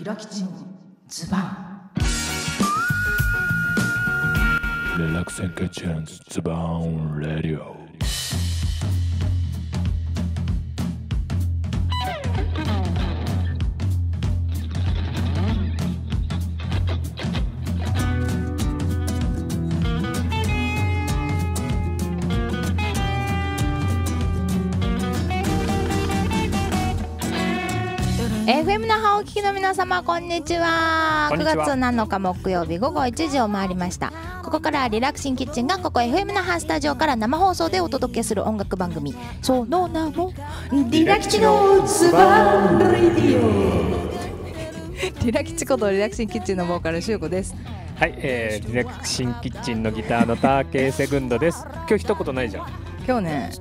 ひろきちのズバン連絡線決チャンズバンレディオお聞きの皆様こんにちはこ月7日木曜日午後1時を回りましたここからリラクシンキッチンがここ FM ハースタジオから生放送でお届けする音楽番組その名もリラキチのズバンレディオリラキチことリラクシンキッチンのボーカルしゅうこですはい、えー、リラクシンキッチンのギターのターケーセグンドです今日一言ないじゃん今日ね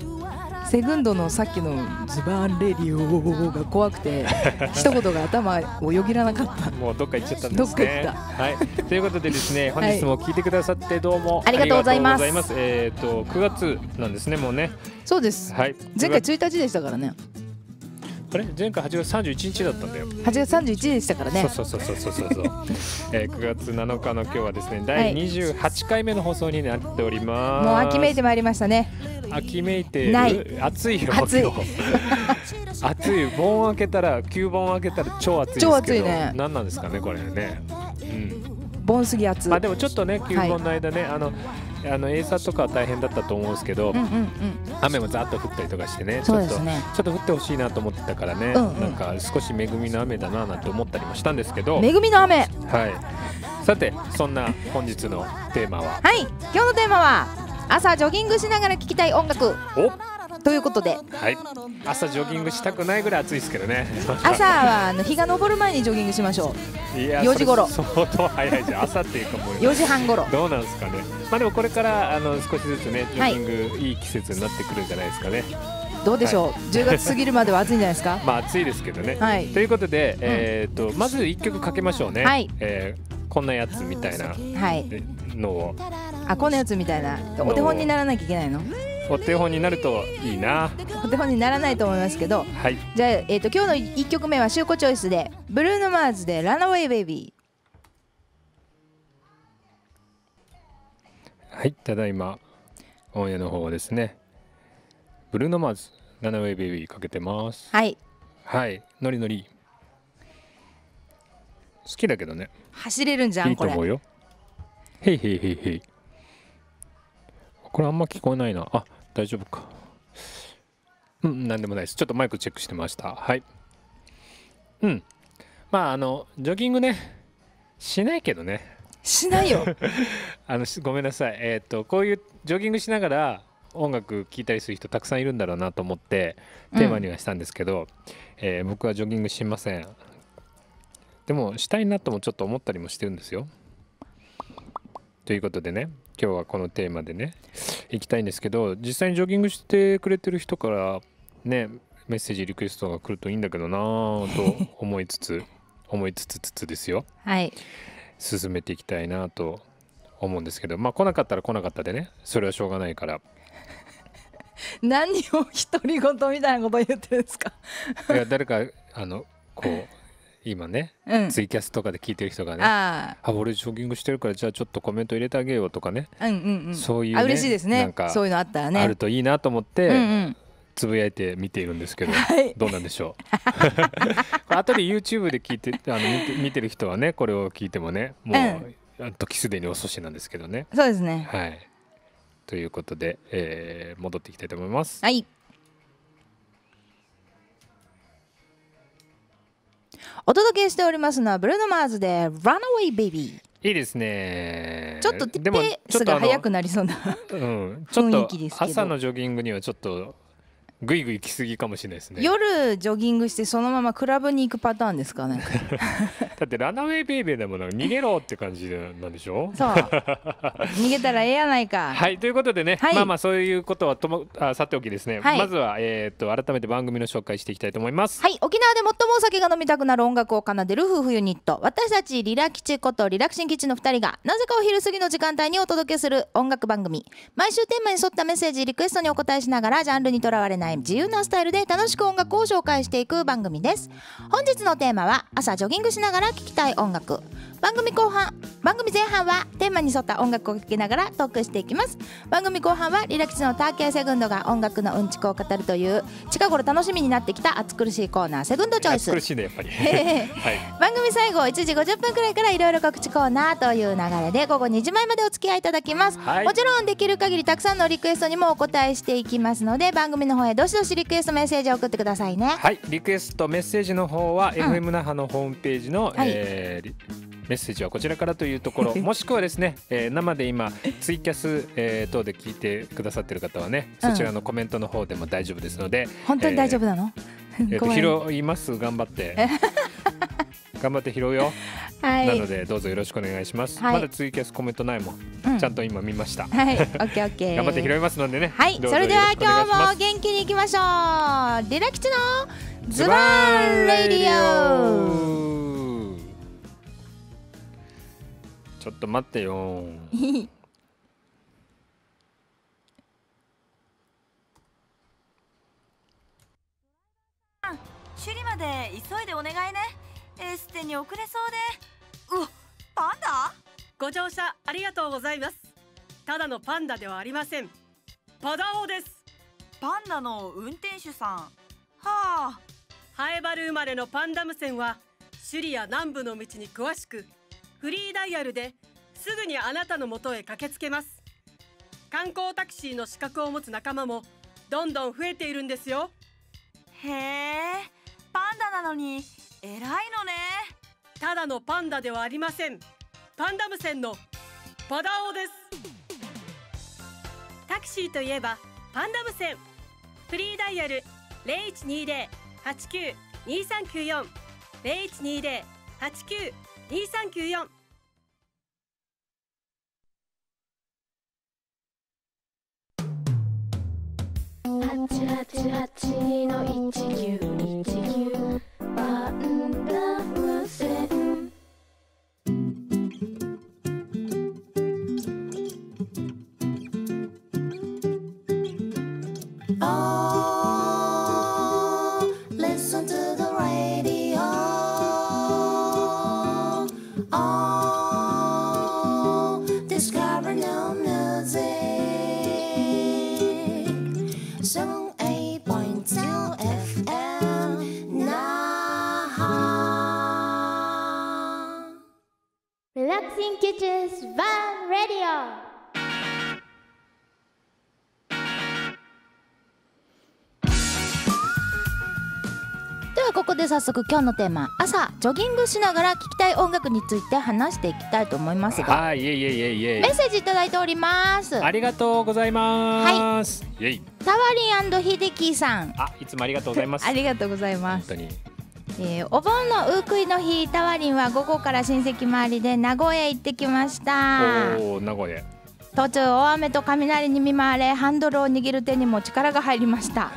セグンドのさっきのズバンレディオが怖くて 一言が頭をよぎらなかったもうどっか行っちゃったんですねはい、ということでですね本日も聞いてくださってどうも、はい、ありがとうございますえっ、ー、と9月なんですねもうねそうです、はい、前回1日でしたからねあれ前回8月31日だったんだよ8月31日でしたからねそうそうそうそうそうそう、えー、9月7日の今日はですね第28回目の放送になっております、もう秋めいてまいりましたね秋めいてない暑いよ暑い今日 暑い盆開けたら9盆開けたら超暑いですけど超暑いね何なんですかねこれねうん盆過ぎ暑あでもちょっとね9盆の間ね、あのあの映ーとかは大変だったと思うんですけど、うんうんうん、雨もざっと降ったりとかしてね、ね、ちょっとちょっと降ってほしいなと思ってたからね、うんうん、なんか少し恵みの雨だななんて思ったりもしたんですけど恵みの雨はいさてそんな本日のテーマははい今日のテーマは朝ジョギングしながら聴きたい音楽おということで、はい、朝ジョギングしたくないぐらい暑いですけどね朝はあの日が昇る前にジョギングしましょういや4時ごろ相当早いじゃん朝っていうかもう4時半ごろどうなんですかねまあでもこれからあの少しずつねジョギング、はい、いい季節になってくるんじゃないですかねどうでしょう、はい、10月過ぎるまでは暑いんじゃないですか まあ暑いですけどね、はい、ということで、えーと、まず1曲かけましょうね、はい、えー、こんなやつみたいなのを、はい、あこんなやつみたいなお手本にならなきゃいけないのお手本になるといいなお手本にならないと思いますけど、はい、じゃあ、えーと、今日の1曲目は「シューコチョイス」でブルーノ・マーズで「ランアウェイ・ベイビー」はいただいまオンエアの方ですねブルーノ・マーズ「ランアウェイ・ベイビー」かけてますはいはいノリノリ好きだけどね走れるんじゃんいいと思うよへいへいへいへいこれあんま聞こえないなあ大丈夫かうん何でもないですちょっとマイクチェックしてましたはいうんまああのジョギングねしないけどねしないよ あのごめんなさいえっ、とこういうジョギングしながら音楽聴いたりする人たくさんいるんだろうなと思ってテーマにはしたんですけど、うん、えー、僕はジョギングしませんでもしたいなともちょっと思ったりもしてるんですよということでね今日はこのテーマでねいきたいんですけど実際にジョギングしてくれてる人からねメッセージリクエストが来るといいんだけどなと思いつつ 思いつつつつですよ、はい、進めていきたいなと思うんですけどまあ来なかったら来なかったでねそれはしょうがないから。何を独り言みたいなこと言ってるんですかいや誰かあのこう今ね、うん、ツイキャスとかで聞いてる人がねあ俺ジョギングしてるからじゃあちょっとコメント入れてあげようとかね、うんうんうん、そういう、ね、嬉しいですねそういうのあったらねあるといいなと思って、うんうんつぶやいて見ているんですけど、はい、どうなんでしょう。後で YouTube で聞いてあの見て見てる人はねこれを聞いてもねもう、うん、時すでに遅しなんですけどね。そうですね。はい。ということで、えー、戻っていきたいと思います。はい。お届けしておりますのはブルーノ・マーズで「Runaway Baby」。いいですねちょっとペースが速くなりそうな、うん、ちょっと朝のジョギングにはちょっとぐいぐい来すぎかもしれないですね夜ジョギングしてそのままクラブに行くパターンですかね だってランナウェイベイベーでもなんか逃げろって感じなんでしょそう 逃げたらええやないかはいということでね、はい、まあまあそういうことはともあさておきですね、はい、まずは、えーと、と改めて番組の紹介していきたいと思いますはい沖縄で最もお酒が飲みたくなる音楽を奏でる夫婦ユニット私たちリラ吉ことリラクシン吉の2人がなぜかお昼過ぎの時間帯にお届けする音楽番組毎週テーマに沿ったメッセージリクエストにお答えしながらジャンルにとらわれないない自由なスタイルで楽しく音楽を紹介していく番組です本日のテーマは朝ジョギングしながら聴きたい音楽番組後半番組前半はテーマに沿った音楽を聴きながらトークしていきます番組後半はリラクチのターキーセグンドが音楽のうんちくを語るという近頃楽しみになってきた暑苦しいコーナーセグンドチョイス暑苦しいねやっぱり、番組最後1時50分くらいからいろいろ告知コーナーという流れで午後2時前までお付き合いいただきます、はい、もちろんできる限りたくさんのリクエストにもお答えしていきますので番組の方へどしどしリクエストメッセージを送ってくださいねはいリクエストメッセージの方は、うん、FM 那覇のホームページの、はい、えーメッセージはこちらからというところもしくはですね、えー、生で今ツイキャス、えー、等で聞いてくださってる方はねそちらのコメントの方でも大丈夫ですので、うん、本当に大丈夫なの、えー、えー、拾います頑張って 頑張って拾うよ、はい、なのでどうぞよろしくお願いします、はい、まだツイキャスコメントないもん、うん、ちゃんと今見ました、はい、オッケーオッケー頑張って拾いますのでねはいそれでは今日も元気にいきましょうリラキチのズバンレディオょっと待ってよ首里まで急いでお願いねエステに遅れそうでうわパンダご乗車ありがとうございますただのパンダではありませんパダオですパンダの運転手さんはあハエバル生まれのパンダ無線は首里や南部の道に詳しくフリーダイヤルですぐにあなたの元へ駆けつけます観光タクシーの資格を持つ仲間もどんどん増えているんですよへえパンダなのに偉いのねただのパンダではありませんパンダ無線のパダオですタクシーといえばパンダ無線フリーダイヤル0120-89-2394 0120-89-2394 t 3 9八八八の一九一九 Teachers Van Radio. ではここで早速今日のテーマ朝ジョギングしながら聞きたい音楽について話していきたいと思いますがはい、いえいえいえいえメッセージいただいておりますありがとうございます。はい。イイ。タワリンヒ秀樹さんあ、いつもありがとうございます。ありがとうございま本当に。えー、お盆のウークイの日タワリンは午後から親戚周りで名古屋行ってきました名古屋途中大雨と雷に見舞われハンドルを握る手にも力が入りました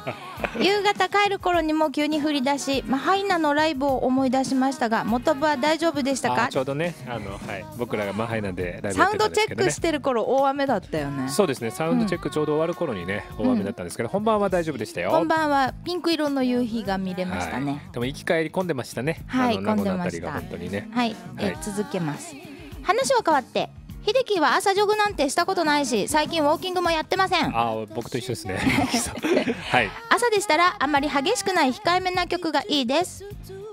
夕方帰る頃にも急に降り出し、まあ、ハイナのライブを思い出しましたが元部は大丈夫でしたかちょうどねあの、はい、僕らがマハイナでライブサウンドチェックしてる頃大雨だったよねそうですねサウンドチェックちょうど終わる頃にね、うん、大雨だったんですけど、本番は大丈夫でしたよ本番はピンク色の夕日が見れましたね、はい、でも行き帰り混んでましたねはい混んでました、ね、はい、え続けます話は変わって秀樹は朝ジョグなんてしたことないし最近ウォーキングもやってませんあ僕と一緒ですね、はい、朝でしたらあんまり激しくない控えめな曲がいいです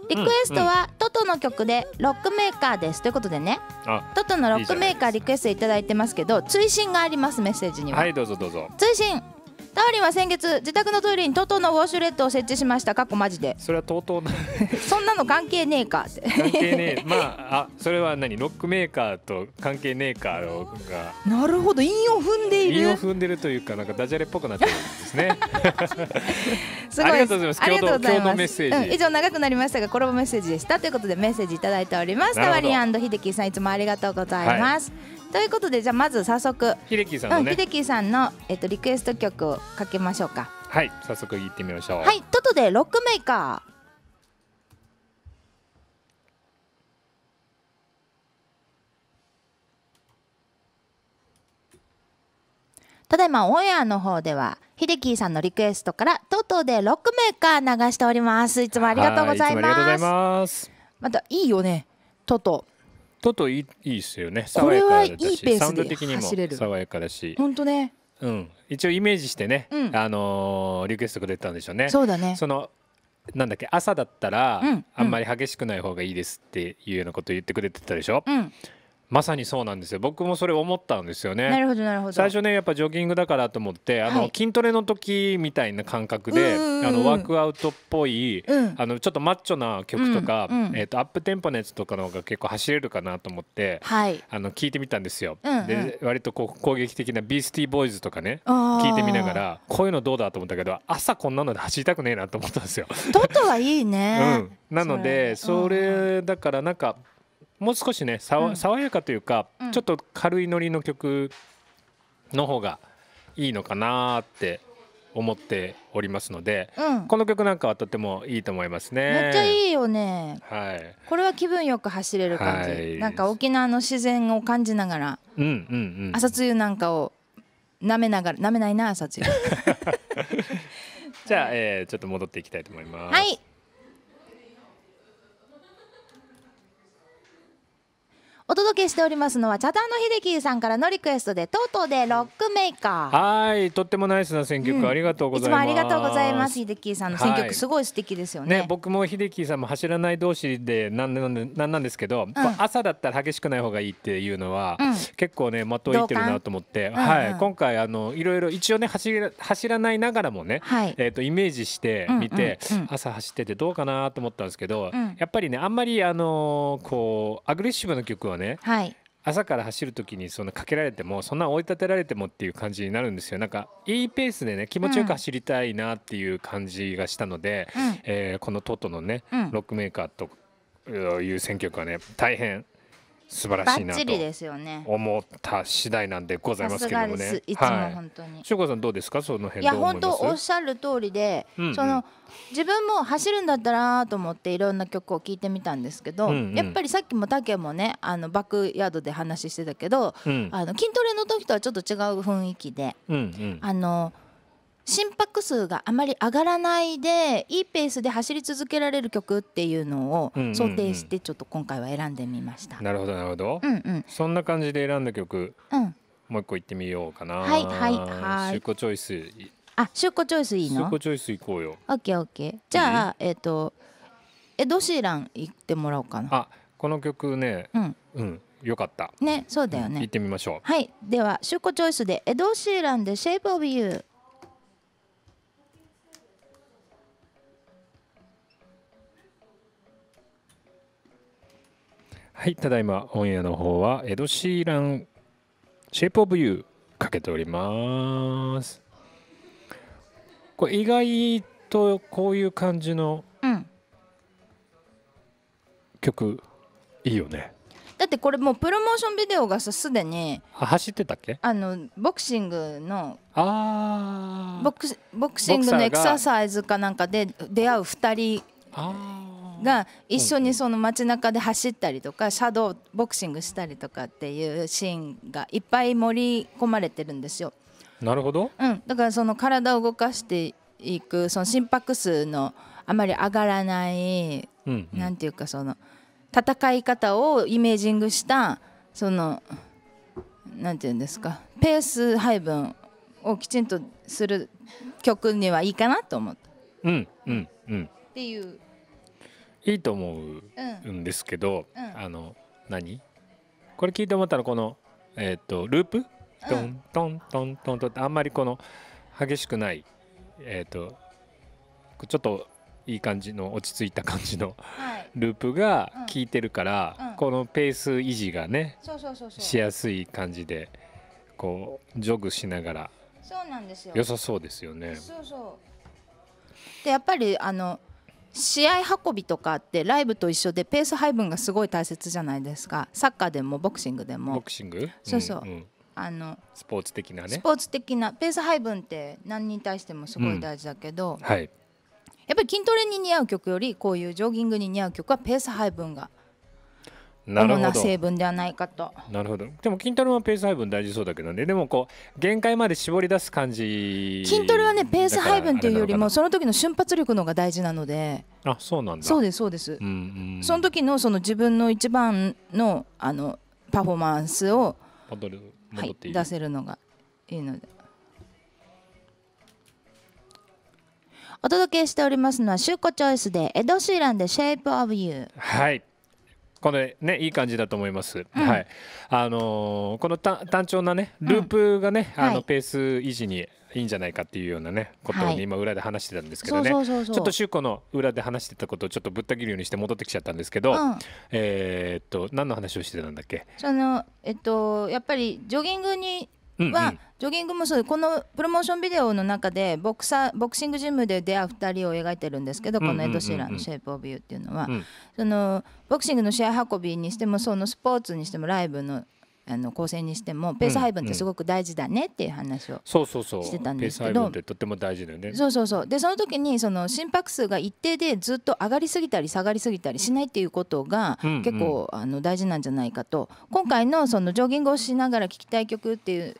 リクエストは、トトの曲でロックメーカーですということでねトトのロックメーカーリクエスト頂いてますけど追伸がありますメッセージにははいどうぞどうぞ追伸ダーリンは先月自宅のトイレに TOTO のウォシュレットを設置しましたかっこマジでそれは TOTO そんなの関係ねえかって関係ねえまああそれは何ロックメーカーと関係ねえかがなるほど韻を踏んでいるを踏んでるというかなんかダジャレっぽくなってるんですね すごいありがとうございますありがとうございますう以上長くなりましたがコラボメッセージでしたということでメッセージいただいておりますダーリン秀樹さんいつもありがとうございます、はいということでじゃあまず早速ヒデキーさんの、ね、ヒデキさんの、えっと、リクエスト曲をかけましょうかはい早速いってみましょうはいトトでロックメーカーただいまオンエアの方ではヒデキーさんのリクエストからとうとうでロックメーカー流しておりますいつもありがとうございますまたいいよねとうとうトといいいいっすよね爽やかはいいだしサウンド的にも爽やかだし、本当ねうん、一応イメージしてね、うんあのーリクエストくれたんでしょうね。そうだねそのなんだっけ朝だったら、うんあんまり激しくない方がいいですっていうようなこと言ってくれてたでしょ、うんまさにそうなんですよ僕もそれ思ったんですよねなるほどなるほど最初ねやっぱジョギングだからと思ってあの、はい、筋トレの時みたいな感覚で、あのワークアウトっぽい、うん、あのちょっとマッチョな曲とか、うんうん、えーと、アップテンポのやつとかの方が結構走れるかなと思って、はい、あの聞いてみたんですよ、うんうん、で割とこう攻撃的なビースティーボーイズとかね聞いてみながらこういうのどうだと思ったけど朝こんなので走りたくねえなと思ったんですよ。トトはいいね、うん、なのでそれだからなんか、もう少しねさわ、爽やかというか、うん、ちょっと軽いノリの曲の方がいいのかなって思っておりますので、うん、この曲なんかはとてもいいと思いますねめっちゃいいよね、はい、これは気分よく走れる感じ、はい、なんか沖縄の自然を感じながら、うんうんうん、朝露なんかを舐めながら舐めないな朝露 じゃあ、えー、ちょっと戻っていきたいと思いますはいお届けしておりますのは茶壇の秀樹さんからのリクエストでとうとうでロックメーカーはいとってもナイスな選曲、うん、ありがとうございますありがとうございます秀樹さんの選曲、はい、すごい素敵ですよね、ね、僕も秀樹さんも走らない同士でなんなんなんなんですけど、うん、朝だったら激しくない方がいいっていうのは、うん、結構ねまといてるなと思って、うんうん、はい今回あのいろいろ一応ね走ら走らないながらもね、はい、えっ、ー、とイメージしてみて、うんうんうん、朝走っててどうかなと思ったんですけど、やっぱりねあんまりあのこうアグレッシブな曲ははね、はい、朝から走る時にそのかけられてもそんな追い立てられてもっていう感じになるんですよなんかいいペースでね気持ちよく走りたいなっていう感じがしたので、うん、えー、このトトのね、うん、ロックメーカーという選曲はね大変素晴らしいなと思った次第なんでございますけどもね。いつも本当に。しゅうこさんどうですかその辺いや本当おっしゃる通りで、うんうん、その自分も走るんだったらと思っていろんな曲を聞いてみたんですけど、うんうん、やっぱりさっきも竹もねあのバックヤードで話してたけど、うん、あの筋トレの時とはちょっと違う雰囲気で、うんうん、あの。心拍数があまり上がらないでいいペースで走り続けられる曲っていうのを想定してちょっと今回は選んでみました。なるほどなるほど、うんうん、そんな感じで選んだ曲、うん、もう一個いってみようかな。はいはいはい。シュコチョイス。あ、シュコチョイスいいの？シュコチョイス行こうよ。オッケーオッケー。じゃあ、えっ、ー、とエドシーラン行ってもらおうかな。あ、この曲ね。うん。うん。よかったねそうだよね、うん、行ってみましょうはいではシュコチョイスでエド・シーランで「シェイプ・オブ・ユー」はいただいまオンエアの方はエド・シーラン「シェイプ・オブ・ユー」かけておりますこれ意外とこういう感じの曲、いいよねだってこれもうプロモーションビデオがさすでに走ってたっけあのボクシングのあボクボクシングのエクササイズかなんかで出会う2人が一緒にその街中で走ったりとかシャドーボクシングしたりとかっていうシーンがいっぱい盛り込まれてるんですよ。なるほど、うん、だからその体を動かしていくその心拍数のあまり上がらない、うんうん、て言うかその戦い方をイメージングしたその何て言うんですかペース配分をきちんとする曲にはいいかなと思った。うんうんうん、っていういいと思うんですけど、うんあの何これ聞いて思ったのこの、えーと、ループトントントントンとあんまりこの激しくない、えーと、とちょっといい感じの落ち着いた感じの、はい、ループが効いてるから、うん、このペース維持がねしやすい感じでこうジョグしながらそうなんですよ良さそうですよね。そうそうでやっぱりあの試合運びとかってライブと一緒でペース配分がすごい大切じゃないですかサッカーでもボクシングでもボクシングそうそう、うんうん、あのスポーツ的なねスポーツ的なペース配分って何に対してもすごい大事だけど、うんはい、やっぱり筋トレに似合う曲よりこういうジョギングに似合う曲はペース配分が主な成分ではないかとなるほどでも筋トレはペース配分大事そうだけどねでもこう限界まで絞り出す感じ筋トレはねペース配分っていうよりもその時の瞬発力の方が大事なのであそうなんだそうですそうです、うんうん、その時のその自分の一番のあのパフォーマンスを、はい、出せるのがいいのでお届けしておりますのは「シューコチョイス」で「エド・シーランでシェイプ・オブ・ユー」はいこれねいい感じだと思います。うん、はい。あのー、この単調なねループがね、うん、あのペース維持にいいんじゃないかっていうようなねことを、今裏で話してたんですけどね。ちょっと周子の裏で話してたことをちょっとぶった切るようにして戻ってきちゃったんですけど、うん、えっと何の話をしてたんだっけ。そのえっとやっぱりジョギングには、ジョギングもそうこのプロモーションビデオの中でボクサボクシングジムで出会う2人を描いてるんですけどこのエド・シーランの「シェイプ・オブ・ユー」っていうのは、そのボクシングの試合運びにしてもそのスポーツにしてもライブのあの構成にしてもペース配分ってすごく大事だねっていう話をしてたんですけど、ペース配分ってとても大事だよねそうそうそうでその時にその心拍数が一定でずっと上がりすぎたり下がりすぎたりしないっていうことが結構あの大事なんじゃないかと今回のそのジョギングをしながら聴きたい曲っていう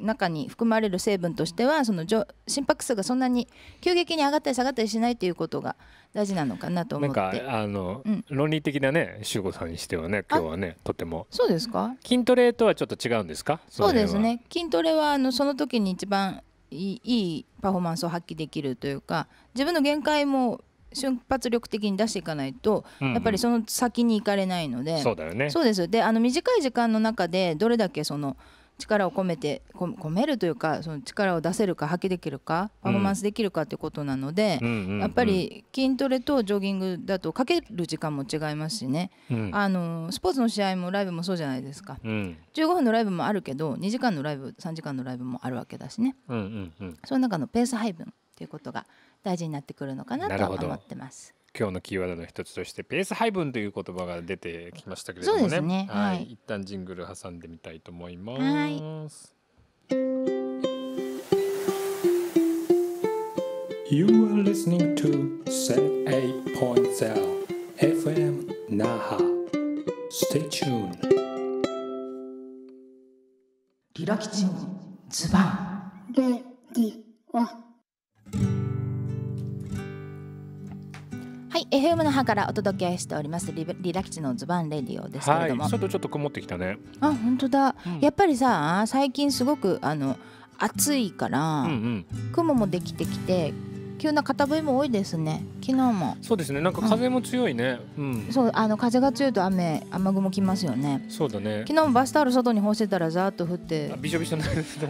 中に含まれる成分としてはその心拍数がそんなに急激に上がったり下がったりしないということが大事なのかなと思ってなんかあの、うん、論理的なね修吾さんにしてはね今日はねとてもそうですか筋トレとはちょっと違うんですかそうですね筋トレはあのその時に一番いいパフォーマンスを発揮できるというか自分の限界も瞬発力的に出していかないと、やっぱりその先に行かれないので、うんうん、そうだよねそうですであの短い時間の中でどれだけその力を込めて込めるというかその力を出せるか発揮できるかパフォーマンスできるかということなので、やっぱり筋トレとジョギングだとかける時間も違いますしね、うん、あのスポーツの試合もライブもそうじゃないですか、うん、15分のライブもあるけど2時間のライブ3時間のライブもあるわけだしね、その中のペース配分ということが大事になってくるのかなと思ってます。今日のキーワードの一つとしてペース配分という言葉が出てきましたけれどもね、ね、はい、はい、一旦ジングル挟んでみたいと思います。You are listening to 8.0 FM Naha. Stay tuned. リラキチンズバンレディオ FM の葉からお届けしておりますリリラキチのズバンレディオですけれども、はい、外ちょっと曇ってきたねあ本当だ、うん、やっぱりさ最近すごくあの暑いから、うんうん、雲もできてきて急な片笛も多いですね昨日もそうですねなんか風も強いね、うん、そうあの風が強いと雨雨雲きますよねそうだね昨日もバスタオル外に干してたらざっと降ってびしょびしょな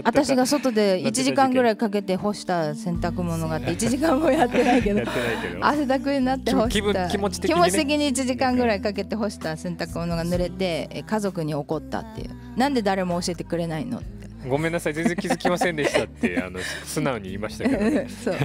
私が外で 一時間ぐらいかけて干した洗濯物があって一時間もやってないけど 汗だくになって干した気持ち的に、ね、気持ち的に1時間ぐらいかけて干した洗濯物が濡れて家族に怒ったっていうなんで誰も教えてくれないのってごめんなさい全然気づきませんでしたってあの素直に言いましたけど、そうそう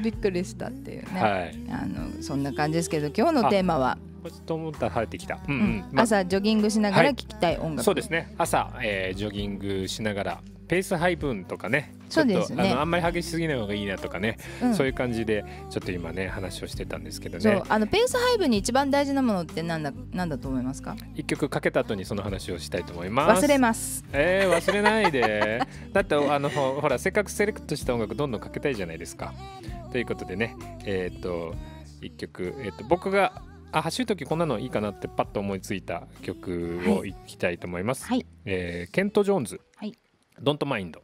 びっくりしたっていうね、はい、あのそんな感じですけど今日のテーマはと思ったら晴れてきた、うんうんま、朝ジョギングしながら聴きたい音楽、はい、そうですね朝、えー、ジョギングしながらペース配分とかねそうですねあんまり激しすぎない方がいいなとかね、うん、そういう感じでちょっと今ね話をしてたんですけどねあのペース配分に一番大事なものってなんだなんだと思いますか一曲かけた後にその話をしたいと思います忘れますえー、忘れないで だってあのほらせっかくセレクトした音楽どんどんかけたいじゃないですかということでねえっ、と一曲、えーと、と僕があ走る時こんなのいいかなってパッと思いついた曲をいきたいと思います、はい、えー、ケント・ジョーンズドントマインド。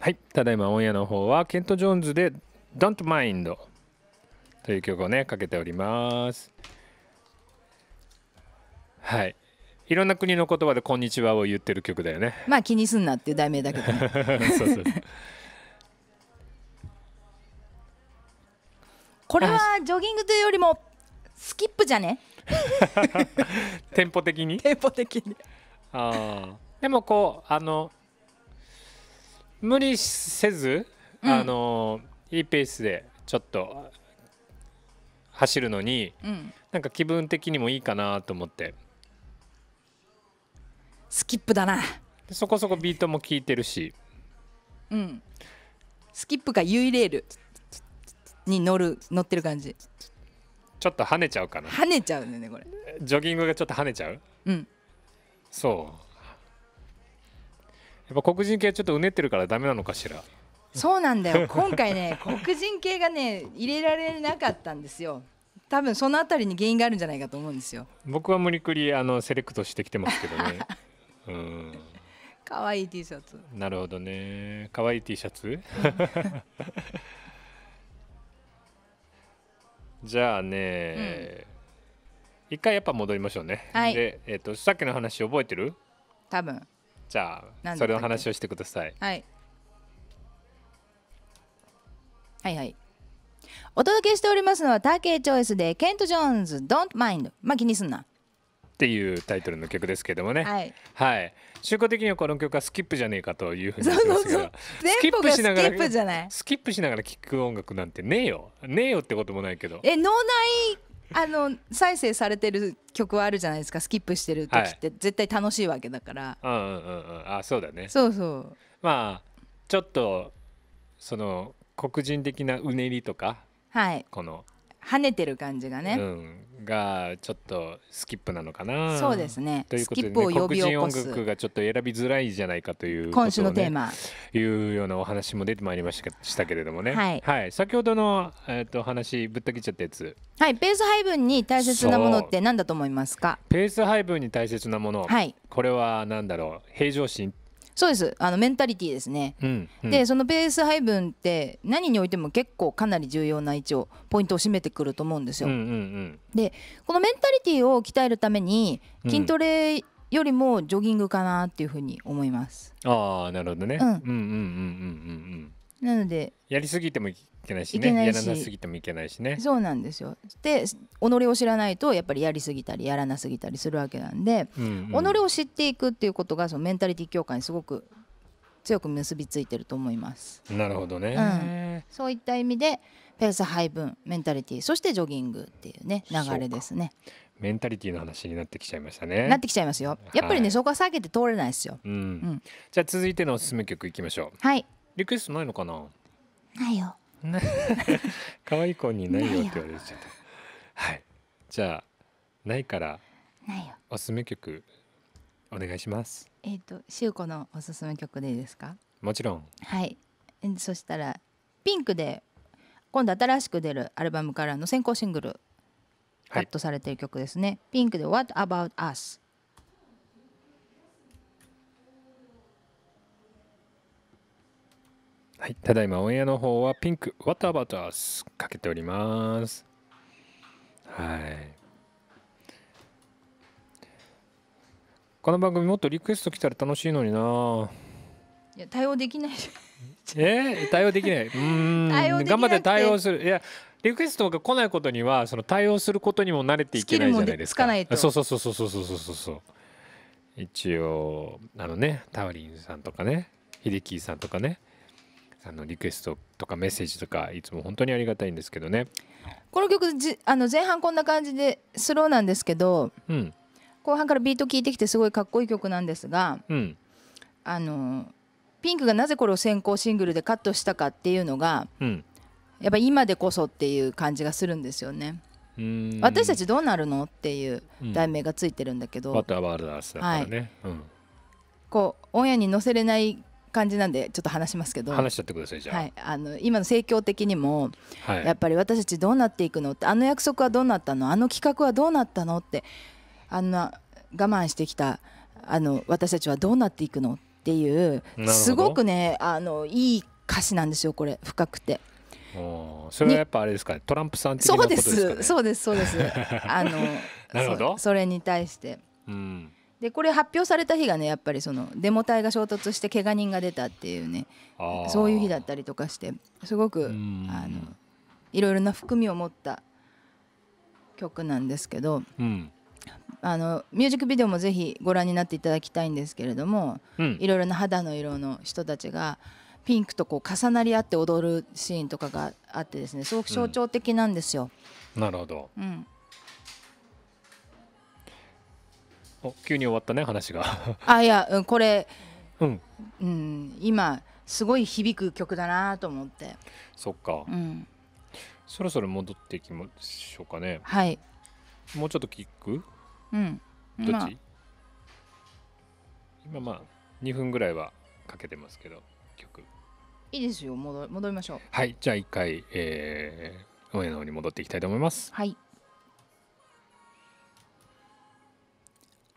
はい、ただいまオンエアの方はケント・ジョーンズで「Don't Mind」という曲をねかけておりますはいいろんな国の言葉で「こんにちは」を言ってる曲だよねまあ気にすんなっていう題名だけど、ね、そうそうこれはジョギングというよりもスキップじゃねテンポ的にテンポ的にあでもこうあの無理せず、うん、あのいいペースでちょっと走るのに、うん、なんか気分的にもいいかなと思ってスキップだなそこそこビートも効いてるしうんスキップがか U レールに乗る乗ってる感じちょっと跳ねちゃうかな跳ねちゃうねこれジョギングがちょっと跳ねちゃううんそうやっぱ黒人系ちょっとうねってるからダメなのかしらそうなんだよ今回ね 黒人系がね入れられなかったんですよ多分そのあたりに原因があるんじゃないかと思うんですよ僕は無理くりあのセレクトしてきてますけどね うん可愛い T シャツなるほどね可愛い T シャツじゃあね、一回やっぱ戻りましょうね、はいで、えー、とさっきの話覚えてる多分じゃあそれの話をしてくださいはいはいはいお届けしておりますのは「ターケイチョイス」でケント・ジョーンズ「ドン・マインド」まあ気にすんなっていうタイトルの曲ですけどもね。はい。はい。中古的にはこの曲はスキップじゃねえかというふうに言っますが、スキップしながらスキップしながら聴く音楽なんてねえよ、ねえよってこともないけど。え脳内あの再生されてる曲はあるじゃないですかスキップしてる時って絶対楽しいわけだから、はい、うんうんうんあそうだねそうそうまあちょっとその黒人的なうねりとかはいこの跳ねてる感じがね、うん、がちょっとスキップなのかなそうですねというで、ね、スキップを呼び起こす黒人音楽がちょっと選びづらいじゃないかという、ね、今週のテーマいうようなお話も出てまいりましたけれどもね、はい、はい、先ほどの、えーと、と話ぶった切っちゃったやつはいペース配分に大切なものって何だと思いますかペース配分に大切なもの、はい、これは何だろう平常心そうですあのメンタリティーですね、うんうん、でそのペース配分って何においても結構かなり重要な一応ポイントを占めてくると思うんですよ、うんうんうん、でこのメンタリティーを鍛えるために筋トレよりもジョギングかなっていうふうに思います、うん、ああなるほどね、うん、うんうんうんうんうんなのでやりすぎてもけないしねいけないしやらなすぎてもいけないしねそうなんですよで己を知らないとやっぱりやりすぎたりやらなすぎたりするわけなんで、うんうん、己を知っていくっていうことがそのメンタリティ強化にすごく強く結びついてると思いますなるほどね、うん、そういった意味でペース配分メンタリティそしてジョギングっていうね流れですねメンタリティの話になってきちゃいましたねなってきちゃいますよやっぱりね、はい、そこは避けて通れないですよ、うん、うん、じゃあ続いてのおすすめ曲いきましょうはいリクエストないのかなないよ 可愛い子にないよって言われちゃったはいじゃあないからないよおすすめ曲お願いしますえっ、ー、としゅうこのおすすめ曲でいいですかもちろんはいそしたらピンクで今度新しく出るアルバムからの先行シングルカットされてる曲ですね、ピンクで「What About Us」はい、ただいまオンエアの方はピンク「What About Us」かけております。はい。この番組もっとリクエスト来たら楽しいのにな。いや対応できない。えー、対応できない。うん。頑張って対応する。いや。リクエストが来ないことにはその対応することにも慣れていけないじゃないですか。そうそうそうそうそうそうそうそう。一応あのねタワリンさんとかね秀樹さんとかねあのリクエストとかメッセージとかいつも本当にありがたいんですけどねこの曲じあの前半こんな感じでスローなんですけど、うん、後半からビート聴いてきてすごいかっこいい曲なんですが、うん、あのピンクがなぜこれを先行シングルでカットしたかっていうのが、うん、やっぱ今でこそっていう感じがするんですよね。私たちどうなるのっていう題名がついてるんだけど、うん、バターワーアースだからね、はいうん、こうオンエアに載せれない感じなんでちょっと話しますけど話しちゃってくださいじゃあ,、はい、あの今の政教的にも、はい、やっぱり私たちどうなっていくのってあの約束はどうなったのあの企画はどうなったのってあの我慢してきたあの私たちはどうなっていくのっていうすごくねあのいい歌詞なんですよこれ深くて。それはやっぱあれですか、ね、トランプさん的うことですか、ね、そうですそうですそうですあの それに対して。うんでこれ発表された日がねやっぱりそのデモ隊が衝突してけが人が出たっていうねそういう日だったりとかしてすごくあのいろいろな含みを持った曲なんですけど、うん、あのミュージックビデオもぜひご覧になっていただきたいんですけれども、いろいろな肌の色の人たちがピンクとこう重なり合って踊るシーンとかがあってですねすごく象徴的なんですよ。うん、なるほど、うん、お急に終わったね話があいや、これ、うんうん、今すごい響く曲だなと思ってそっか、うん、そろそろ戻っていきましょうかねはいもうちょっと聞くうんどっち、今まあ2分ぐらいはかけてますけど曲いいですよ戻戻りましょうはいじゃあ一回えー、上の方に戻っていきたいと思いますはい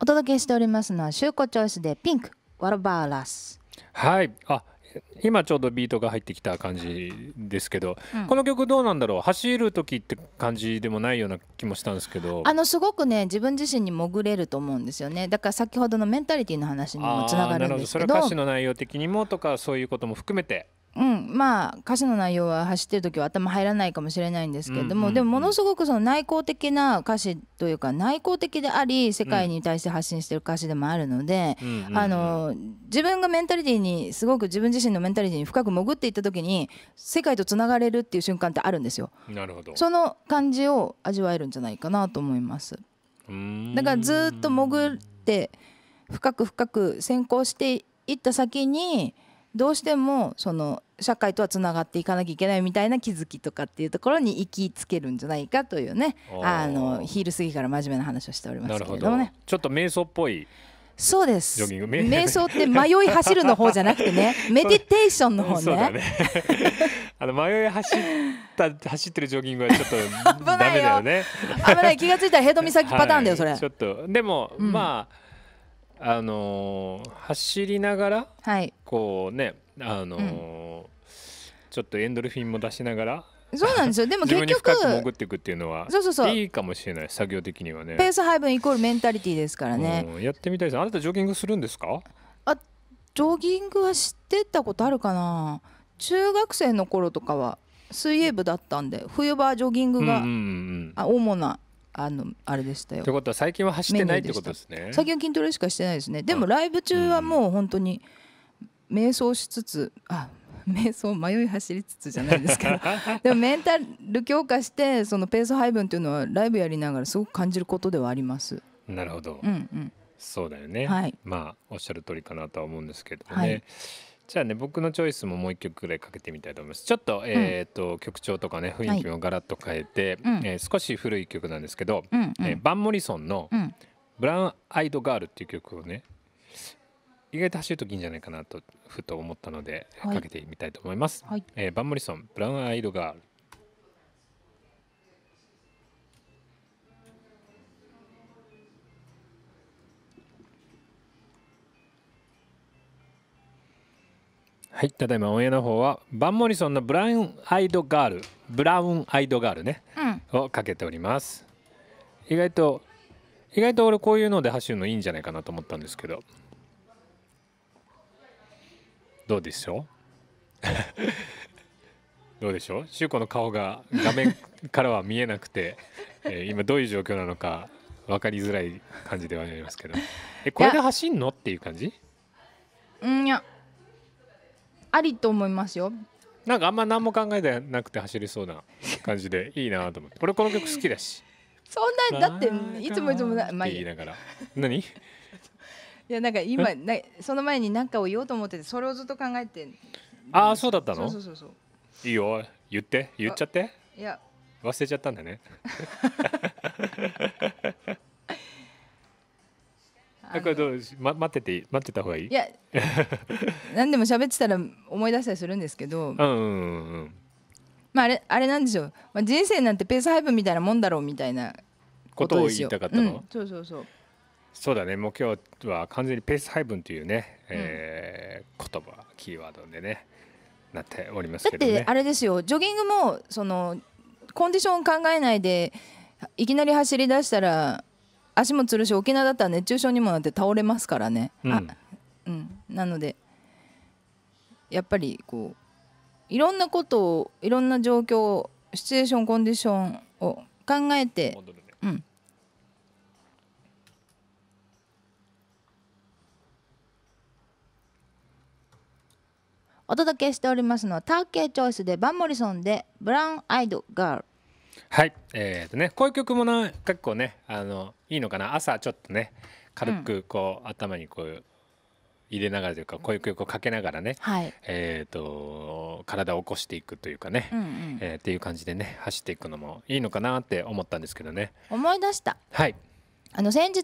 お届けしておりますのは「シューコチョイス」でピンク「ワロバーラス」はいあ今ちょうどビートが入ってきた感じですけど、うん、この曲どうなんだろう走る時って感じでもないような気もしたんですけどあのすごくね自分自身に潜れると思うんですよねだから先ほどのメンタリティーの話にもつながるんですけどそれは歌詞の内容的にもとかそういうことも含めてうんまあ歌詞の内容は走ってる時は頭入らないかもしれないんですけれども、うんうんうん、でもものすごくその内向的な歌詞というか内向的であり世界に対して発信してる歌詞でもあるので、うんうんうん、あの自分がメンタリティにすごく自分自身のメンタリティに深く潜っていった時に世界とつながれるっていう瞬間ってあるんですよ。なるほどその感じを味わえるんじゃないかなと思います。だからずっと潜って深く深く先行していった先にどうしてもその社会とはつながっていかなきゃいけないみたいな気づきとかっていうところに行きつけるんじゃないかというねあの昼過ぎから真面目な話をしておりますけれどもねちょっと瞑想っぽいそうです瞑想って迷い走るの方じゃなくてね メディテーションの方ね、ね、あの迷い走った 走ってるジョギングはちょっとダメだよね危ない気がついたらヘド岬パターンだよそれ、はい、ちょっとでも、うん、まああのー、走りながら、はい、こうねあのーうん、ちょっとエンドルフィンも出しながらそうなんですよでも結局潜っていくっていうのはそうそうそういいかもしれない作業的にはねペース配分イコールメンタリティですからね、うん、やってみたいですあなたジョギングするんですかあジョギングは知ってたことあるかな中学生の頃とかは水泳部だったんで冬場ジョギングが、あ主なあのあれでしたよ。ということは最近は走ってないってことですね。最近は筋トレしかしてないですね。でもライブ中はもう本当に瞑想しつつあ瞑想迷い走りつつじゃないですけど でもメンタル強化してそのペース配分というのはライブやりながらすごく感じることではあります。なるほど、うんうん、そうだよね、はい、まあおっしゃる通りかなとは思うんですけどね。はいじゃあね僕のチョイスももう一曲ぐらいかけてみたいと思いますちょっと,、えーと、と曲調とかね雰囲気をガラッと変えて、はい、えー、少し古い曲なんですけど、うんうん、えー、バン・モリソンの「ブラウン・アイド・ガール」っていう曲をね意外と走るといいんじゃないかなとふと思ったので、はい、かけてみたいと思います、はい、えー、バン・モリソン「ブラウン・アイド・ガール」はいただいまオンエアの方はバンモリソンのブラウンアイドガールブラウンアイドガールね、うん、をかけております意外と意外と俺こういうので走るのいいんじゃないかなと思ったんですけどどうでしょう どうでしょうシュウコの顔が画面からは見えなくて、えー、今どういう状況なのか分かりづらい感じではありますけどえこれで走んのっていう感じうんいやありと思いますよなんかあんま何も考えてなくて走りそうな感じでいいなと思ってこれこの曲好きだしそんなだっていつもいつもな、まあ、言いながら何 いやなんか今なその前に何かを言おうと思っててそれをずっと考えてああそうだったのそうそうそういいよ言って言っちゃっていや忘れちゃったんだね あこれどうま待ってて待ってた方がいいいや何でも喋ってたら思い出したりするんですけど、うんうんうん、まああれあれなんでしょう、まあ、人生なんてペース配分みたいなもんだろうみたいなことを言いたかったの、うん、そうそうそうそうだねもう今日は完全にペース配分というね、うん、えー、言葉キーワードでねなっておりますけど、ね、だってあれですよジョギングもそのコンディション考えないでいきなり走り出したら足もつるし沖縄だったら熱中症にもなって倒れますからね、うん、あうんなのでやっぱりこういろんなことをいろんな状況シチュエーションコンディションを考えて、ね、うんお届けしておりますのはターケーチョイスでバンモリソンでブラウンアイドガールはいえー、とねこういう曲もな結構ねあのいいのかな朝ちょっとね軽くこう、うん、頭にこう入れながらというかこういう曲をかけながらね、はい、えーと、と体を起こしていくというかね、うんうん、えー、っていう感じでね走っていくのもいいのかなって思ったんですけどね思い出したはいあの先日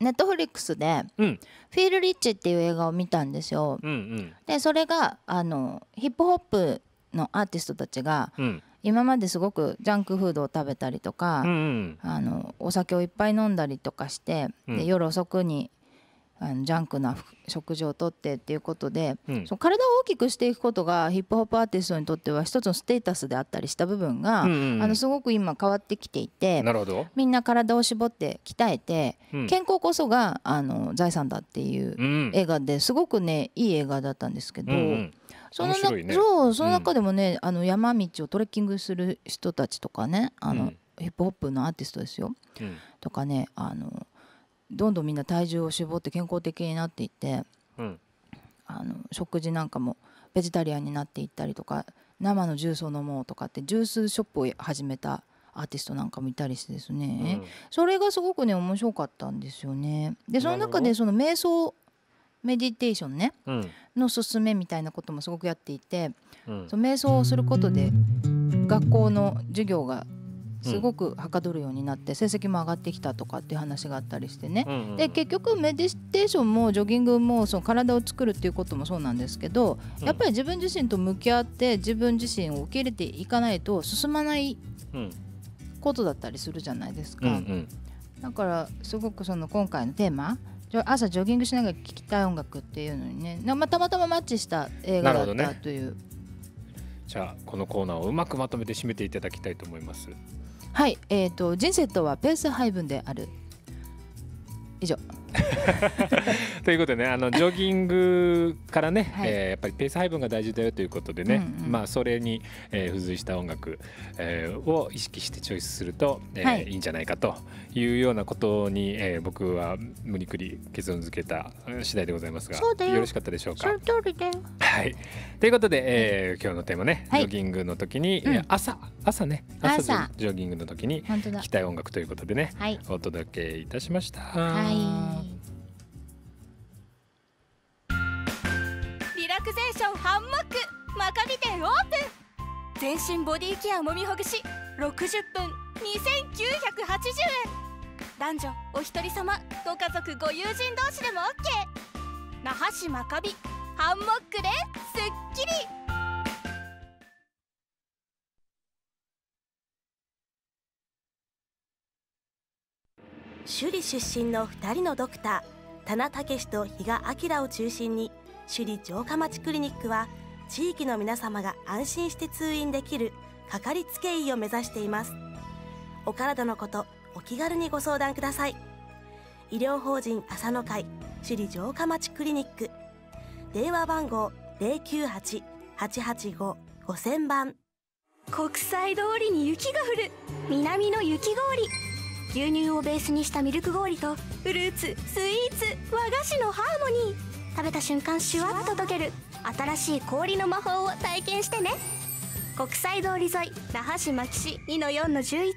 ネットフリックスで、うん、フィール・リッチっていう映画を見たんですよ、うんうん、でそれがあのヒップホップのアーティストたちが、うん今まですごくジャンクフードを食べたりとか、うんうん、あのお酒をいっぱい飲んだりとかして、うん、で夜遅くにあのジャンクな食事をとってっていうことで、うん、その体を大きくしていくことがヒップホップアーティストにとっては一つのステータスであったりした部分が、うんうん、あのすごく今変わってきていてみんな体を絞って鍛えて、うん、健康こそがあの財産だっていう映画ですごくねいい映画だったんですけど。うんうんそのね、そうその中でもね、うん、あの山道をトレッキングする人たちとかねあの、うん、ヒップホップのアーティストですよ、うん、とかねあのどんどんみんな体重を絞って健康的になっていって、あの食事なんかもベジタリアンになっていったりとか生のジュースを飲もうとかってジュースショップを始めたアーティストなんかもいたりしてですね、うん、それがすごくね面白かったんですよね。でその中でその瞑想メディテーションね、うん、の勧めみたいなこともすごくやっていて、うん、その瞑想をすることで学校の授業がすごくはかどるようになって成績も上がってきたとかっていう話があったりしてね、うんうん、で結局メディテーションもジョギングもその体を作るっていうこともそうなんですけど、やっぱり自分自身と向き合って自分自身を受け入れていかないと進まないことだったりするじゃないですか。うんうん、だからすごくその今回のテーマ、朝ジョギングしながら聴きたい音楽っていうのにねな、またまたまマッチした映画だったという、ね、じゃあこのコーナーをうまくまとめて締めていただきたいと思いますはいえー、と人生とはペース配分である以上 ということでねあのジョギングからね、はい、えー、やっぱりペース配分が大事だよということでね、うんうん、まあ、それに、えー、付随した音楽、えー、を意識してチョイスすると、えー、はい、いいんじゃないかというようなことに、えー、僕は無理くり結論付けた次第でございますがよろしかったでしょうか。はい、ということで、えー、今日のテーマね、はい、ジョギングの時に、うん、朝朝ね朝ジョギングの時に聞きたい音楽ということでね、はい、お届けいたしました。はいリラクゼーションハンモックマカビ店オープン全身ボディケアもみほぐし60分2980円男女お一人様ご家族ご友人同士でも OK 那覇市マカビハンモックですっきり首里出身の2人のドクター田名武と比嘉明を中心に首里城下町クリニックは地域の皆様が安心して通院できるかかりつけ医を目指していますお体のことお気軽にご相談ください医療法人朝の会首里城下町クリニック電話番号098-885-5000番国際通りに雪が降る南の雪氷牛乳をベースにしたミルク氷とフルーツスイーツ和菓子のハーモニー食べた瞬間シュワッと溶ける新しい氷の魔法を体験してね国際通り沿い那覇市牧市2の4の11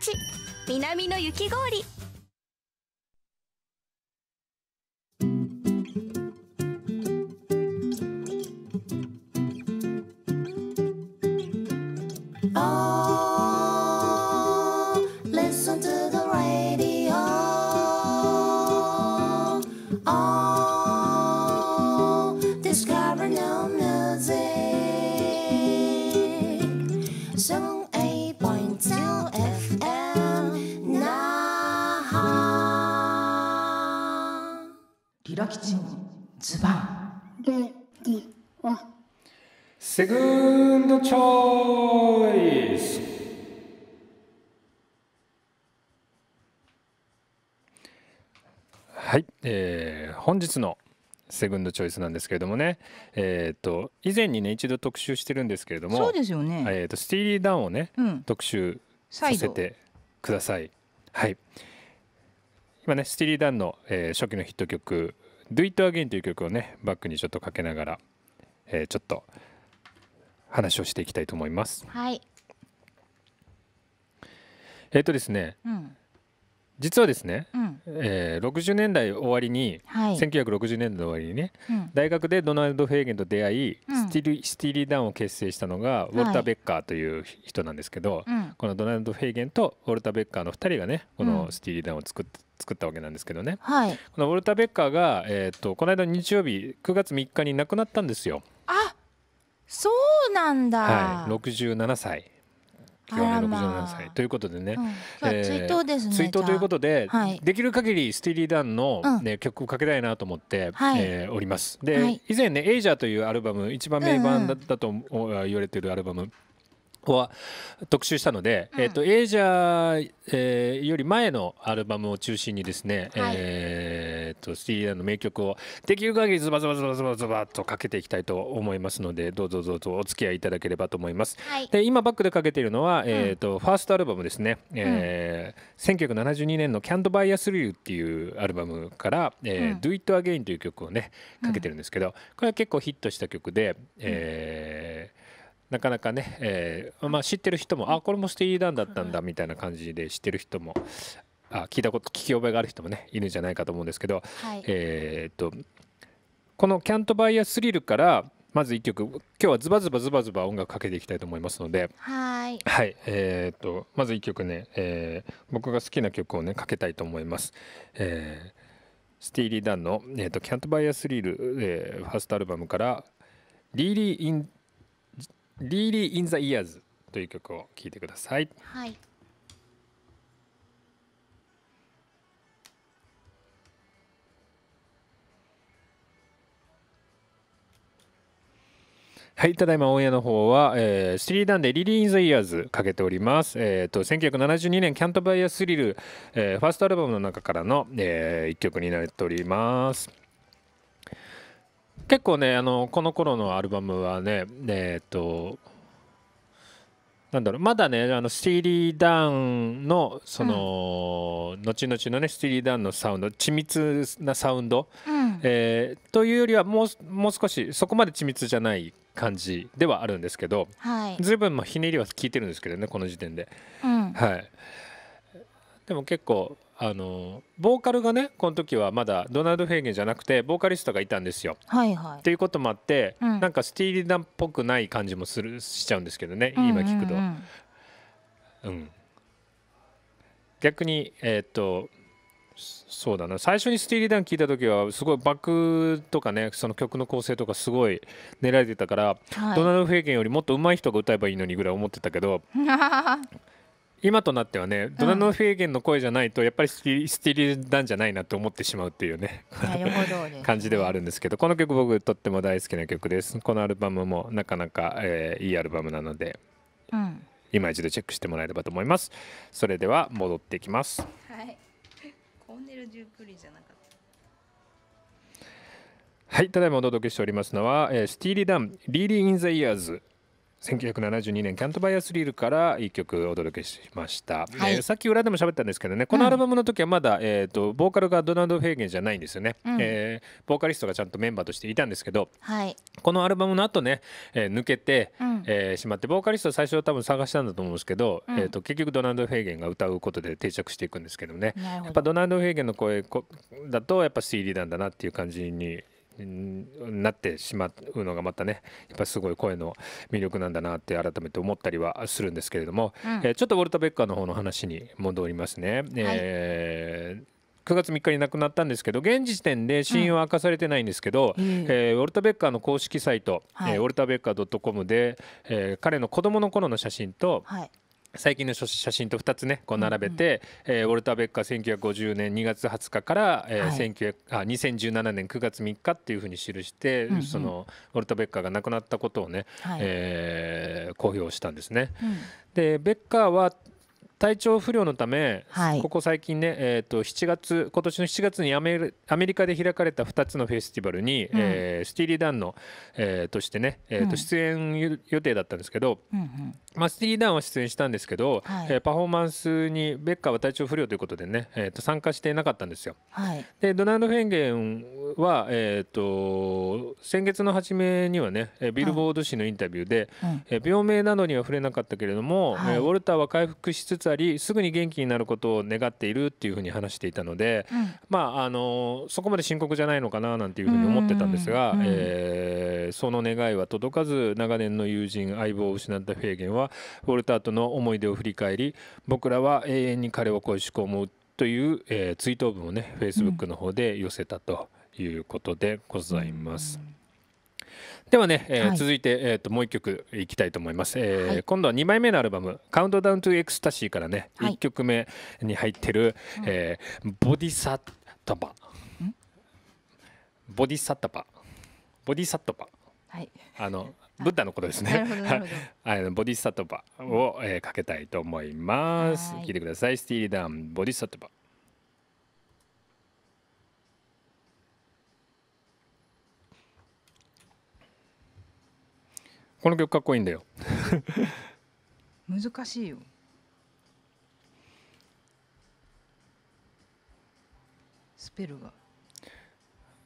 南の雪氷ラ吉のズバンレディオセグンドチョイスはい、えー、本日のセグンドチョイスなんですけれどもね、えーと、以前にね一度特集してるんですけれどもそうですよね、えーと、スティーリー・ダンをね、うん、特集させてください。はい、今ねスティーリー・ダンの、えー、初期のヒット曲 Do It Again という曲をね、バックにちょっとかけながら、えー、ちょっと話をしていきたいと思います。はい。えっ、ー、とですね、うん、実はですね、うん、えー、60年代終わりに、はい、1960年代終わりにね、うん、大学でドナルド・フェーゲンと出会い、うん、スティリスティリー・ダンを結成したのがウォルター・ベッカーという人なんですけど、はい、このドナルド・フェーゲンとウォルター・ベッカーの2人がねこのスティリー・ダンを作って。作ったわけなんですけどね、はい、このウォルター・ベッカーが、えーと、とこの間日曜日9月3日に亡くなったんですよ。あそうなんだ、はい、67歳今享年67歳ということでね、うん、えー、追悼ですね追悼ということで、はい、できる限りスティーリー・ダンのね、うん、曲をかけたいなと思って、はい、えー、おりますで、はい、以前ね「エイジャー」というアルバム一番名盤だったと、言われているアルバム、うんうんは特集したので、うん、えっ、ー、とエイジャー、えー、より前のアルバムを中心にですね、はい、えーとしーの名曲をできる限りズバズバズバズバズバとかけていきたいと思いますのでどうぞどうぞお付き合いいただければと思います。はい、で今バックでかけているのは、うん、えーとファーストアルバムですね、えー1972年の「キャンドバイアスリューっていうアルバムから「えーうん、Do It Again」という曲をねかけてるんですけど、これは結構ヒットした曲で、えーなかなかね、えーまあ、知ってる人もあこれもスティー・ダンだったんだみたいな感じで知ってる人も、あ聞いたこと聞き覚えがある人もねいるんじゃないかと思うんですけど、はい、えっとこの「キャントバイアスリル」からまず1曲今日はズバズバズバズバ音楽かけていきたいと思いますのではいはいえー、っとまず1曲ね、えー、僕が好きな曲をねかけたいと思います。えー、スティーリー・ダンの「えーと、とキャントバイアスリル、えー」ファーストアルバムから「リーリー・イン・リーリー・イン・ザ・イヤーズ」という曲を聴いてください。はいはい、ただいまオンエアの方は、えー、スリー・ダンでリリー・イン・ザ・イヤーズかけております。えっ、ー、と、1972年、キャントバイア・スリル、えー、ファーストアルバムの中からの、えー、一曲になっております。結構ね、あの、この頃のアルバムはね、えっ、ー、と、なんだろうまだねあのスティーリー・ダンのその、うん、後々のねスティーリー・ダンのサウンド緻密なサウンド、うん、えー、というよりはもうもう少しそこまで緻密じゃない感じではあるんですけど、はい、ぶんまあひねりは効いてるんですけどねこの時点で、うん、はい、でも結構あのボーカルがねこの時はまだドナルド・フェーゲンじゃなくてボーカリストがいたんですよ。はいはい、っていうこともあって、うん、なんかスティーリーダンっぽくない感じもするしちゃうんですけどね、うんうんうん、今聞くと。うん逆に、えー、っとそうだな最初にスティーリー・ダン聞いた時はすごいバックとかねその曲の構成とかすごい練られてたから、はい、ドナルド・フェイゲンよりもっと上手い人が歌えばいいのにぐらい思ってたけど 今となってはねドナルド・フェイゲンの声じゃないとやっぱりスティーリー・ダンじゃないなって思ってしまうっていうね感じではあるんですけどこの曲僕とっても大好きな曲ですこのアルバムもなかなか、えー、いいアルバムなので、うん、今一度チェックしてもらえればと思いますそれでは戻っていきます。はいプリじゃなかったはいただいまお届けしておりますのは、えー、スティーリー・ダン「リーリー・イン・ザ・イヤーズ」1972年「キャントバイアスリール」から1曲お届けしました、はい、えー、さっき裏でも喋ったんですけどねこのアルバムの時はまだ、うん、えーと、ボーカルがドナルド・フェーゲンじゃないんですよね、うん、えー、ボーカリストがちゃんとメンバーとしていたんですけど、はい、このアルバムの後ね、えー、抜けて、うん、えー、しまってボーカリスト最初多分探したんだと思うんですけど、うん、えーと、結局ドナルド・フェーゲンが歌うことで定着していくんですけどねやっぱドナルド・フェーゲンの声だとやっぱ CD なんだなっていう感じになってしまうのがまたねやっぱすごい声の魅力なんだなって改めて思ったりはするんですけれども、うん、えー、ちょっとウォルタ・ベッカーの方の話に戻りますね。はい、えー9月3日に亡くなったんですけど現時点で死因は明かされてないんですけど、うん、えー、ウォルタ・ベッカーの公式サイト、はい、えー、ウォルタ・ベッカー .com で、えー、彼の子供の頃の写真と、はい最近の写真と2つねこう並べて、うんえー、ウォルター・ベッカー1950年2月20日から、えーはい、あ2017年9月3日っていうふうに記して、うんうん、そのウォルター・ベッカーが亡くなったことをね、はい、えー、公表したんですね。うん、でベッカーは体調不良のため、はい、ここ最近ね、えーと、7月今年の7月にアメリカで開かれた2つのフェスティバルに、うん、えー、スティーリー・ダンの、えー、としてね、えーと出演予定だったんですけど。うんうんマスティー・ダンは出演したんですけど、はい、えー、パフォーマンスにベッカーは体調不良ということでね、えー、と参加していなかったんですよ。はい、でドナルド・フェンゲンは、えーと、先月の初めにはねビルボード紙のインタビューで、はい、えー、病名などには触れなかったけれども、はい、えー、ウォルターは回復しつつありすぐに元気になることを願っているっていうふうに話していたので、うん、まああのそこまで深刻じゃないのかななんていうふうに思ってたんですが、えー、その願いは届かず長年の友人相棒を失ったフェーゲンはウォルターとの思い出を振り返り僕らは永遠に彼を恋しく思うという、えー、追悼文をねフェイスブックの方で寄せたということでございます。うんではね、えー、続いて、えー、ともう1曲いきたいと思います、えーはい、今度は2枚目のアルバム「カウントダウントゥエクスタシーからね、はい、1曲目に入ってる、うん、えー、ボディサッタパボディサッタパボディサッタパ、はい、あのブッダのことですね。あのボディサトバを、えー、かけたいと思います。聞いてください。スティーリーダンボディサトバ。この曲かっこいいんだよ難しいよ。スペルが。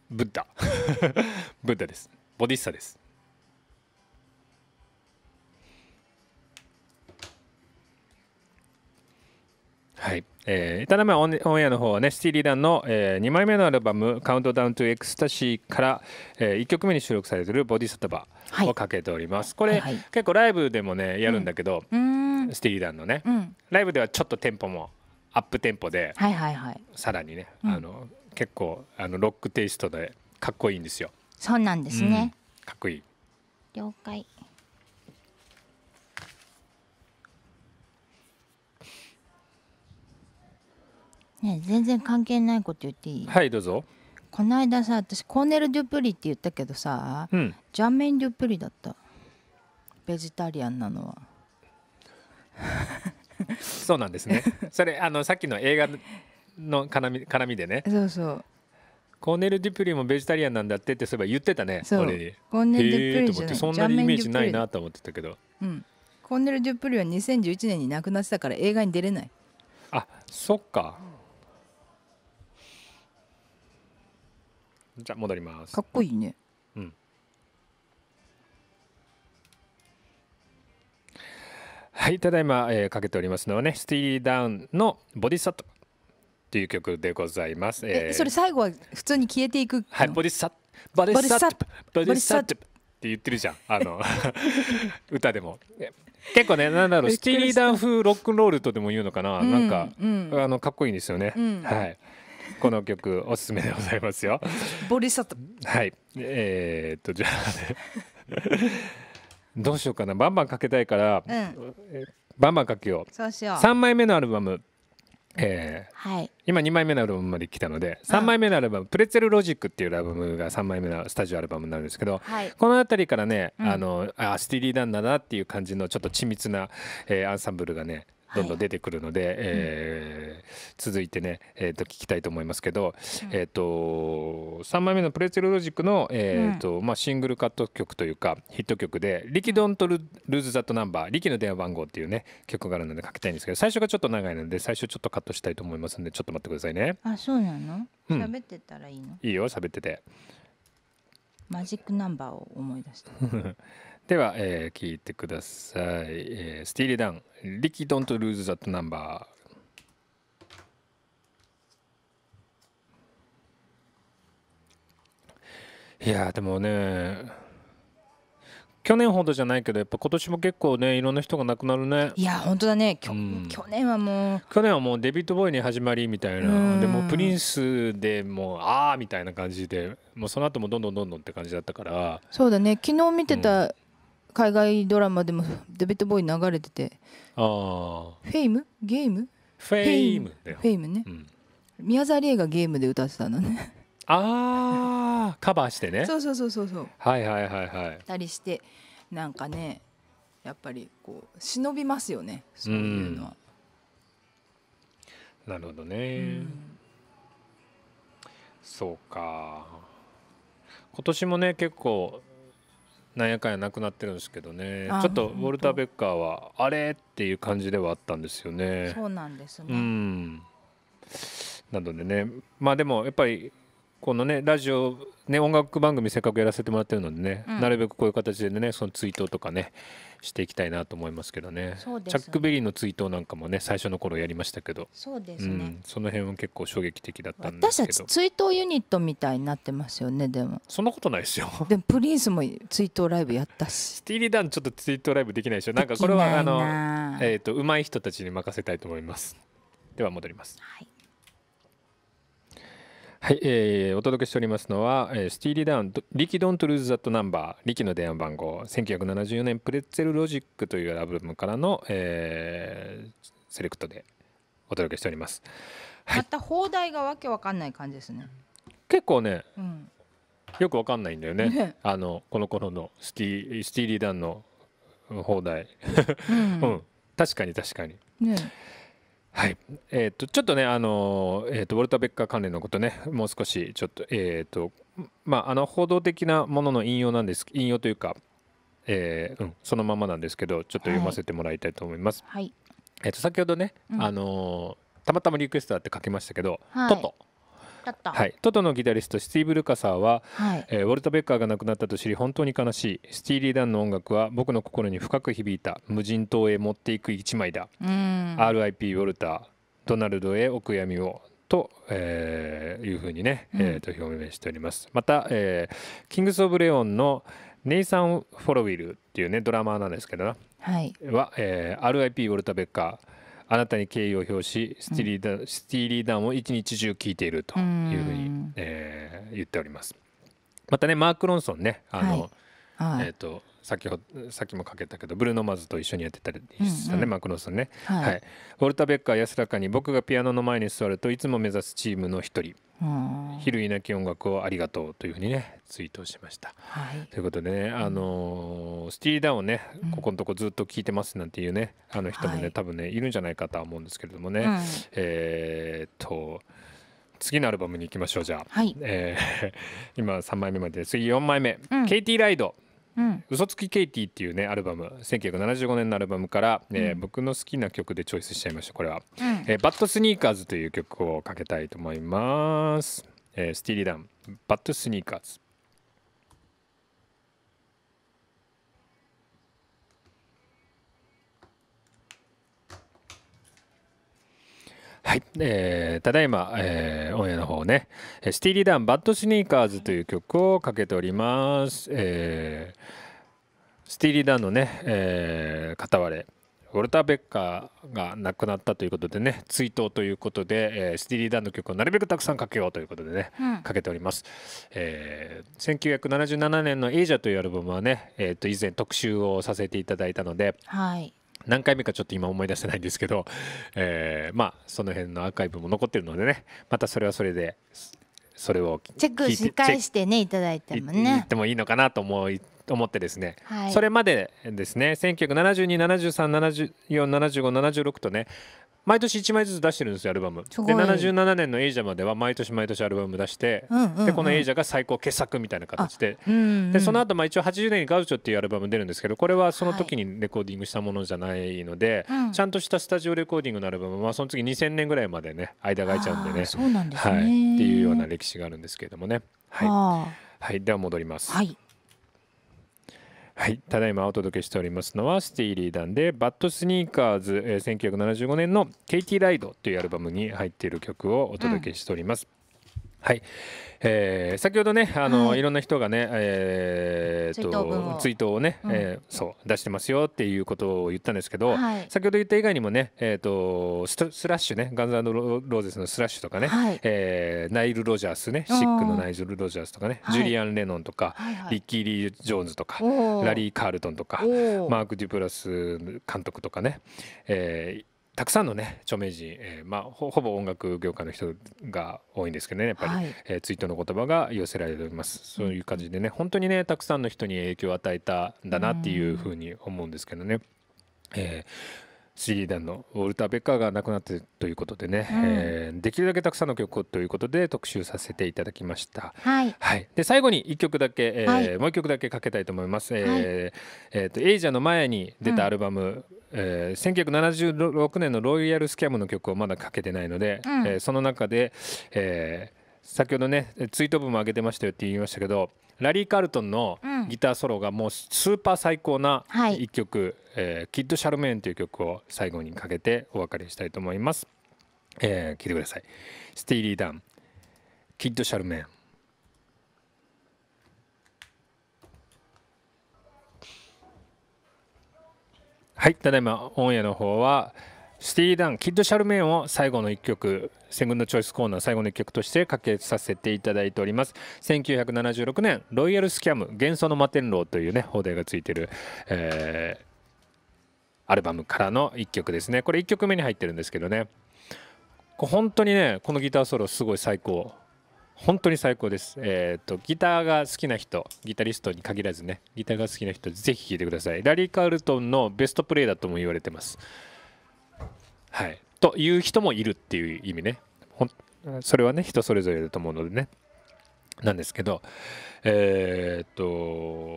ブッダ。ブッダです。ボディッサです。はい。えー、ただまあオンエアの方はねスティーリー・ダンの、えー、2枚目のアルバム「カウントダウン・トゥ・エクスタシー」から、えー、1曲目に収録されてる「ボディサタバ」をかけております、はい、これ、はいはい、結構ライブでもねやるんだけど、うん、スティーリー・ダンのね、うん、ライブではちょっとテンポもアップテンポで、はいはいはい、さらにね、うん、あの結構あのロックテイストでかっこいいんですよそうなんですね、かっこいい了解ね全然関係ないこと言っていいはいどうぞこの間さ私コーネル・デュプリって言ったけどさ、うん、ジャンメン・デュプリだったベジタリアンなのはそうなんですね それあのさっきの映画の絡み絡みでねそうそうコーネル・デュプリもベジタリアンなんだってってそういえば言ってたね俺にコーネル・デュプリじゃないそんなにイメージないなと思ってたけど、うん、コーネル・デュプリは2011年に亡くなってたから映画に出れないあそっかじゃ戻りますかっこいいねうんはいただいま、えー、かけておりますのはねスティーリーダウンのボディサットっていう曲でございます、えー、それ最後は普通に消えていくはいボディサットボディサッボディサッって言ってるじゃんあの 歌でも結構ねなんだろうスティーリーダウン風ロックンロールとでも言うのかな、うん、なんか、うん、あのかっこいいんですよね、うん、はいこの曲おすすめでございますよ。ボリサト。はい。えー、っとじゃあ、ね、どうしようかな。バンバンかけたいから、うん、バンバンかけよう。そうしよう。三枚目のアルバム。えーはい、今2枚目のアルバムまで来たので3枚目のアルバム、うん、プレッツェルロジック」っていうアルバムが3枚目のスタジオアルバムになるんですけど、はい、この辺りからね、うん、あのあスティリーダンだなっていう感じのちょっと緻密な、えー、アンサンブルがねどんどん出てくるので、はい、えー、続いてね、えー、と聞きたいと思いますけど、うん、えーと、と3枚目の「プレッツェルロジックの」えーとまあ、シングルカット曲というかヒット曲で「力ドンとルルーズ・ザット・ナンバー」「力の電話番号」っていうね曲があるので書きたいんですけど最初がちょっと長いので最初ちょっとカットしたいと思いますんでちょっと待ってくださいね。あそうなの喋、ってたらいいのいいよ喋ってて。マジックナンバーを思い出した。では、えー、聞いてください、えー、スティーリーダン「リキ・ドント・ルーズ・ザット・ナンバー」いやでもね去年ほどじゃないけどやっぱ今年も結構ねいろんな人が亡くなるねいや本当だねうん、去年はもう去年はもうデビッド・ボーイに始まりみたいなでもプリンスでもうああみたいな感じでもうその後もどんどんどんどんって感じだったからそうだね昨日見てた、うん海外ドラマでもデビッド・ボーイ流れててあフェイムゲームフェイムフェイムね、うん、宮沢りえがゲームで歌ってたのねああカバーしてねそうそうそうそうそうはいはいはいはいたりしてなんかねやっぱりこう忍びますよねそういうのは、うん、なるほどね、うん、そうか今年もね結構なんやかんやなくなってるんですけどねちょっとウォルター・ベッカーはあれっていう感じではあったんですよね。そうなんですね、うん、なのでねまあでもやっぱりこのねラジオね音楽番組せっかくやらせてもらってるのでね、うん、なるべくこういう形でねその追悼とかねしていきたいなと思いますけどね、ね、チャック・ベリーの追悼なんかもね最初の頃やりましたけどそうですね、うん、その辺は結構衝撃的だったんですけど私たち追悼ユニットみたいになってますよねでもそんなことないですよでもプリンスも追悼ライブやったしスティーリー・ダンちょっと追悼ライブできないでしょなんかこれはあのえっ、ー、と上手い人たちに任せたいと思いますでは戻りますはいはい、えー、お届けしておりますのは、スティーリー・ダウン「リキ・ドント・ルーズ・ザット・ナンバー」「リキの電話番号」1974年「プレッツェル・ロジック」というアルバムからの、えー、セレクトでお届けしております、はい、また放題がわけわかんない感じですね結構ね、うん、よくわかんないんだよね、ね、あのこの頃のスティスティーリー・ダンの放題うん、うん、確かに確かにねはいえーと、ちょっとねあの、えーと、ウォルター・ベッカー関連のことねもう少しちょっと,、えーとまあ、あの報道的なものの引用なんです引用というか、えーうん、そのままなんですけどちょっと読ませてもらいたいと思います。はいえーと、先ほどね、うん、あのたまたまリクエストだって書きましたけど、はい、トトったはい、トトのギタリストスティーブ・ルカサーは、はい、えー、ウォルト・ベッカーが亡くなったと知り本当に悲しいスティーリー・ダンの音楽は僕の心に深く響いた無人島へ持っていく一枚だ RIP ウォルタードナルドへお悔やみをと、えー、いうふうにね、えー、と表明しております、うん、また、えー、キングス・オブ・レオンのネイサン・フォロウィルっていうねドラマーなんですけどな、はい、は、えー、RIP ウォルター・ベッカーあなたに敬意を表しスティリーダ、うん、ーリーダーを一日中聞いているというふうに、えー、言っておりますまたねマーク・ロンソンねあの、はい、えっ、ー、とさっきさっきもかけたけどブルーノ・マーズと一緒にやってたりしたね、うんうん、マクロスね、はい、はい、ウォルター・ベッカー安らかに僕がピアノの前に座るといつも目指すチームの一人昼いなき音楽をありがとうというふうにねツイートしました。はい、ということでね、あのー、スティー・ダウンねここのとこずっと聞いてますなんていうね、うん、あの人もね、はい、多分ねいるんじゃないかとは思うんですけれどもね、うん、えー、っと次のアルバムに行きましょうじゃあ、はい、えー、今3枚目まで次4枚目、うん、ケイティ・ライド。うん「嘘つきケイティ」っていうねアルバム1975年のアルバムから、うん、え僕の好きな曲でチョイスしちゃいましたこれは、うん、えー、バッドスニーカーズ」という曲をかけたいと思います、えー、スティーリー・ダン「バッドスニーカーズ」はい、えー、ただいま、えー、オンエアの方ねスティーリー・ダン「バッド・スニーカーズ」という曲をかけております、えー、スティーリー・ダンのね、えー、片割れウォルター・ベッカーが亡くなったということでね追悼ということで、えー、スティーリー・ダンの曲をなるべくたくさんかけようということでね、うん、かけております、えー、1977年の「エイジャ」というアルバムはね、えー、と以前特集をさせていただいたので、はい何回目かちょっと今思い出せないんですけど、えー、まあその辺のアーカイブも残ってるのでねまたそれはそれでそれをチェックし返してねいただいてもね。もいいのかなと思い思ってですね、はい、それまでですね197273747576とね毎年1枚ずつ出してるんですよアルバムで77年の「エイジャ」までは毎年毎年アルバム出して、うんうん、でこの「エイジャ」が最高傑作みたいな形でうんうん、でその後まあ一応80年に「ガウチョ」っていうアルバム出るんですけどこれはその時にレコーディングしたものじゃないので、はい、ちゃんとしたスタジオレコーディングのアルバムはその次2000年ぐらいまでね間が空いちゃうんでねそうなんですね、はい、っていうような歴史があるんですけれどもね。はい、はい、では戻ります。はいはい、ただいまお届けしておりますのはシティリーダンで「バッドスニーカーズ」えー、1975年の「ケイティ・ライド」というアルバムに入っている曲をお届けしております。うんはい、えー、先ほどねあの、はい、いろんな人がね、えーと、と追悼をね、うん、えー、そう出してますよっていうことを言ったんですけど、はい、先ほど言った以外にもね、えーと、とスラッシュねガンザズローゼスのスラッシュとかね、はい、えー、ナイル・ロジャースねシックのナイル・ロジャースとかね、ジュリアン・レノンとか、はい、リッキー・リー・ジョーンズとかラリー・カールトンとかマーク・デュプラス監督とかね、えーたくさんのね著名人、えー、まあ、ほぼ音楽業界の人が多いんですけどねやっぱり、はい、えー、ツイートの言葉が寄せられておりますそういう感じでね本当にねたくさんの人に影響を与えたんだなっていうふうに思うんですけどね。えー次弾のウォルター・ベッカーが亡くなってということでね、うん、えー、できるだけたくさんの曲をということで特集させていただきました。はい、はい、で最後に1曲だけ、えー、はい、もう1曲だけかけたいと思います。はい、えーえーと、とエイジャの前に出たアルバム、うんえー、1976年のロイヤルスキャムの曲をまだかけてないので、うん、えー、その中で、えー、先ほどねツイート文も上げてましたよって言いましたけどラリー・カルトンのギターソロがもうスーパー最高な一曲、はいえー、キッド・シャルメーンという曲を最後にかけてお別れしたいと思います。えー、聞いてください。スティーリー・ダン、キッド・シャルメーン。はい、ただいまオンエアの方はシティダンキッド・シャルメーンを最後の1曲セグンチョイスコーナー最後の1曲としてかけさせていただいております1976年「ロイヤル・スキャム幻想の摩天楼」というね放題がついてる、えー、アルバムからの1曲ですねこれ1曲目に入ってるんですけどね本当にねこのギターソロすごい最高本当に最高です、えーとギターが好きな人ギタリストに限らずねギターが好きな人ぜひ聴いてくださいラリー・カールトンのベストプレイだとも言われてますはい、という人もいるっていう意味ねそれはね人それぞれだと思うのでねなんですけどえー、っ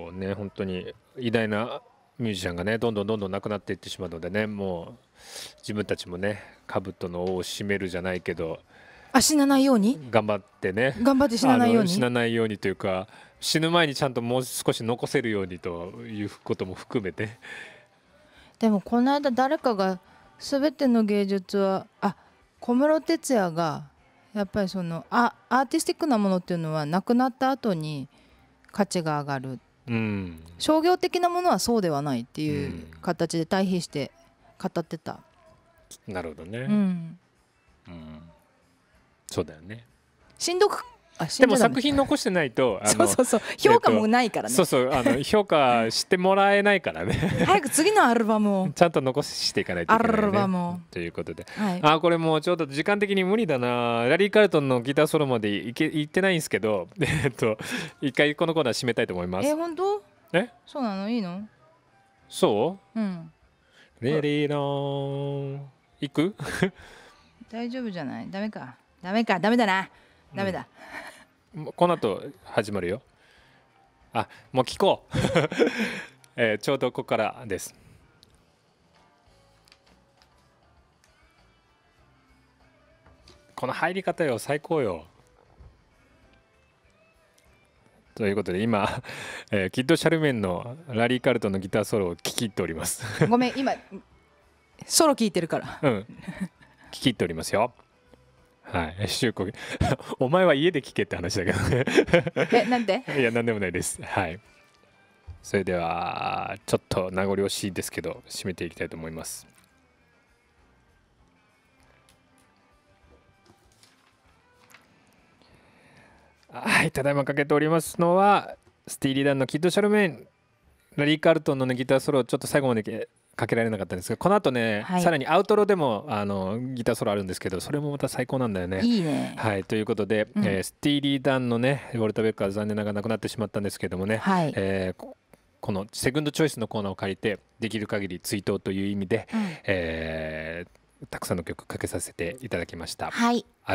とね本当に偉大なミュージシャンがねどんどんどんどんなくなっていってしまうのでねもう自分たちもね兜の尾を締めるじゃないけどあ死なないように頑張ってね頑張って死なないように死なないようにというか死ぬ前にちゃんともう少し残せるようにということも含めてでもこの間誰かが全ての芸術はあ小室哲哉がやっぱりそのアーティスティックなものっていうのはなくなった後に価値が上がる、うん、商業的なものはそうではないっていう形で対比して語ってた、なるほどね、うん、うん、そうだよねしんどくでも作品残してないとそうそうそう評価もないからね、えっと、そうそうあの 評価してもらえないからね早く次のアルバムをちゃんと残していかないといけない、ね、アルバムということで、はい、あこれもうちょっと時間的に無理だなラリー・カルトンのギターソロまでいけいってないんですけど えっと一回このコーナー締めたいと思いますえ本当えそうなのいいのそううんレディーロン行く 大丈夫じゃないダメかダメかダメだなダメだ、うんこの後始まるよあもう聞こう、えー、ちょうどここからですこの入り方よ最高よということで今、えー、キッド・シャルメンのラリー・カルトのギターソロを聴き入っておりますごめん今ソロ聴いてるからうん聴き入っておりますよはい、しゅうこ、お前は家で聞けって話だけどね え、なんで。いや、なんでもないです。はい。それでは、ちょっと名残惜しいですけど、締めていきたいと思います。はい、ただいまかけておりますのは、スティーリーダンのキッド・シャルメン、ラリー・カールトンの、ね、ギターソロをちょっと最後までかけられなかったんですがこの後ね、はい、さらにアウトロでもあのギターソロあるんですけどそれもまた最高なんだよね。いいねはい、ということで、うん、えー、スティーリー・ダンのねウォルター・ベッカー残念ながらなくなってしまったんですけどもね、はい、えー、このセグンドチョイスのコーナーを借りてできる限り追悼という意味で、うん、えー、たくさんの曲かけさせていただきました。はい、RIP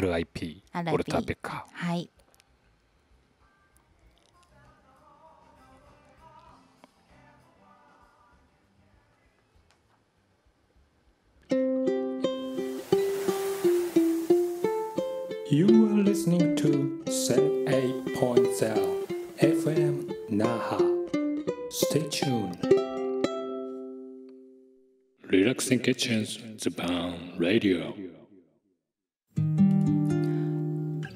ウォルター・ベッカー。はい You are listening to 78.0 FM Naha. Stay tuned. Relaxing Kitchens, Japan Radio.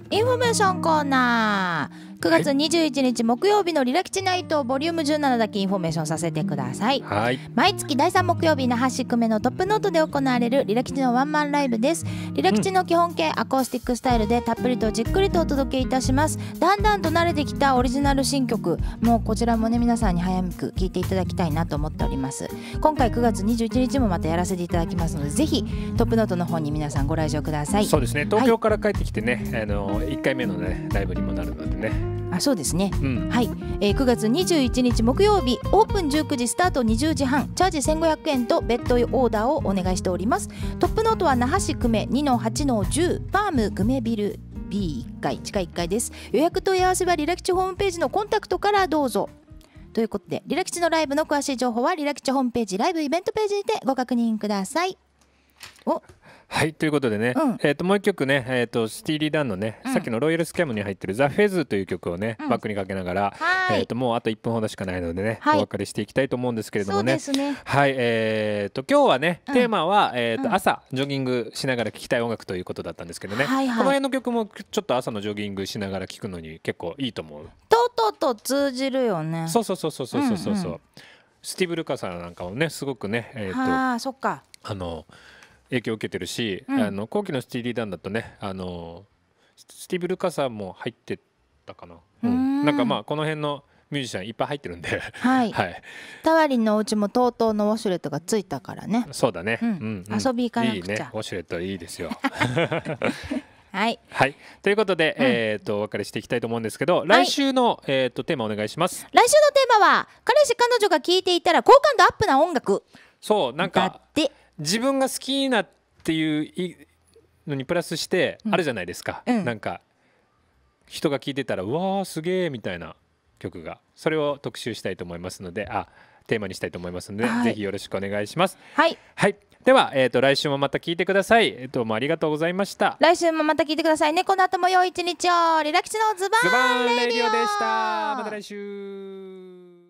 Information corner. 9月21日木曜日のリラキチナイトボリューム17だけインフォメーションさせてください、はい、毎月第3木曜日の8市目のトップノートで行われるリラキチのワンマンライブですリラキチの基本形、アコースティックスタイルでたっぷりとじっくりとお届けいたしますだんだんと慣れてきたオリジナル新曲もうこちらもね皆さんに早く聴いていただきたいなと思っております今回9月21日もまたやらせていただきますのでぜひトップノートの方に皆さんご来場くださいそうですね東京から帰ってきてね、はい、あの1回目のねライブにもなるのでねあそうですね、うん、はい、えー、9月21日木曜日オープン19時スタート20時半チャージ1500円と別途オーダーをお願いしておりますトップノートは那覇市久米2-8-10ファーム久米ビル B1 階地下1階です予約問い合わせはリラキチホームページのコンタクトからどうぞということでリラキチのライブの詳しい情報はリラキチホームページライブイベントページにてご確認くださいおはいということでね、うん、えー、ともう一曲ね、えー、とシティリーダンのね、うん、さっきのロイヤルスキャムに入ってる「ザ・フェズという曲をね、うん、バックにかけながら、えー、ともうあと1分ほどしかないのでね、はい、お別れしていきたいと思うんですけれどもね、ね、はいえーと、今日はねテーマは、えーと朝ジョギングしながら聴きたい音楽ということだったんですけどね、はいはい、この辺の曲もちょっと朝のジョギングしながら聴くのに結構いいと思う。とうとうと通じるよねそうそうそうそうそうそうそう、うんうん、スティーブ・ルカさんなんかもねすごくねえーと、ああそっかあの影響を受けてるし、うん、あの後期のスティーリー・ダンだとねあのスティーブ・ルカさんも入ってたかな、うん、なんかまあこの辺のミュージシャンいっぱい入ってるんではい、はい、タワリンのお家もとうとうのウォシュレットがついたからねそうだね、うん、うん、遊び行かなくちゃいいねウォシュレットいいですよ はい、はい、ということで、うん、えっ、ー、とお別れしていきたいと思うんですけど来週の、はい、えっ、ー、とテーマお願いします来週のテーマは彼氏彼女が聴いていたら好感度アップな音楽そうなんか自分が好きなっていうのにプラスしてあるじゃないですか、うん、なんか人が聴いてたら「うわすげえ」みたいな曲がそれを特集したいと思いますのであテーマにしたいと思いますので、はい、ぜひよろしくお願いします。はい、はい、では、えーと、来週もまた聞いてください。どうもありがとうございました。来週もまた聞いてくださいね。この後も良い一日を。リラキチのズバンレディオでした。また来週。